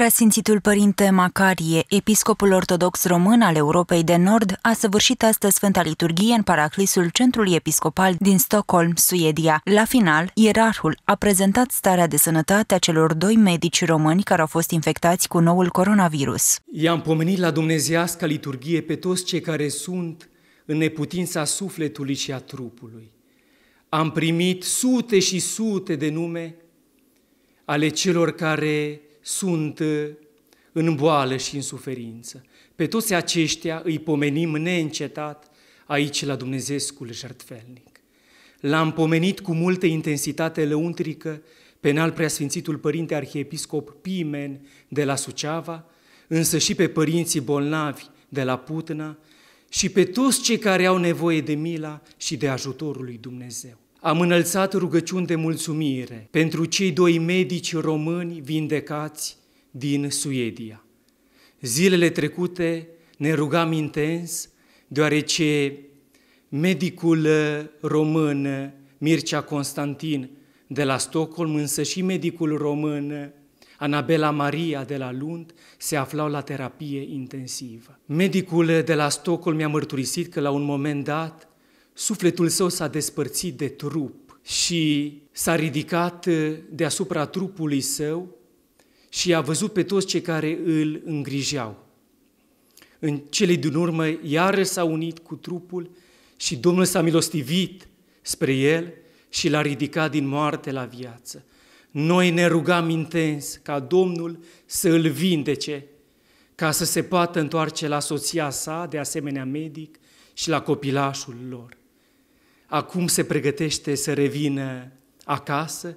Preasfințitul Părinte Macarie, episcopul ortodox român al Europei de Nord, a săvârșit astăzi Sfânta Liturghie în paraclisul Centrului Episcopal din Stockholm, Suedia. La final, ierarhul a prezentat starea de sănătate a celor doi medici români care au fost infectați cu noul coronavirus. I-am pomenit la dumnezeiasca liturghie pe toți cei care sunt în neputința sufletului și a trupului. Am primit sute și sute de nume ale celor care sunt uh, în boală și în suferință. Pe toți aceștia îi pomenim neîncetat aici la Dumnezeescul jertfelnic. L-am pomenit cu multă intensitate lăuntrică pe înalt preasfințitul Părinte Arhiepiscop Pimen de la Suceava, însă și pe părinții bolnavi de la Putna și pe toți cei care au nevoie de mila și de ajutorul lui Dumnezeu am înălțat rugăciuni de mulțumire pentru cei doi medici români vindecați din Suedia. Zilele trecute ne rugam intens, deoarece medicul uh, român uh, Mircea Constantin de la Stockholm, însă și medicul român uh, Anabela Maria de la Lund se aflau la terapie intensivă. Medicul de la Stockholm mi-a mărturisit că la un moment dat Sufletul său s-a despărțit de trup și s-a ridicat eh, deasupra trupului său și a văzut pe toți cei care îl îngrijeau. În cele din urmă, iară s-a unit cu trupul și Domnul s-a milostivit spre el și l-a ridicat din moarte la viață. Noi ne rugam intens ca Domnul să îl vindece, ca să se poată întoarce la soția sa, de asemenea medic, și la copilașul lor acum se pregătește să revină acasă,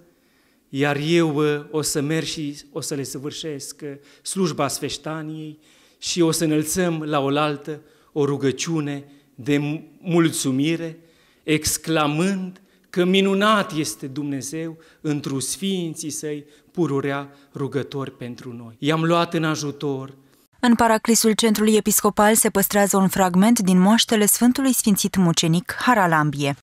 iar eu o să merg și o să le săvârșesc slujba sfeștaniei și o să înălțăm la oaltă o rugăciune de mulțumire, exclamând că minunat este Dumnezeu întru sfinții săi pururea rugători pentru noi. I-am luat în ajutor. În paraclisul centrului episcopal se păstrează un fragment din moaștele Sfântului Sfințit Mucenic Haralambie.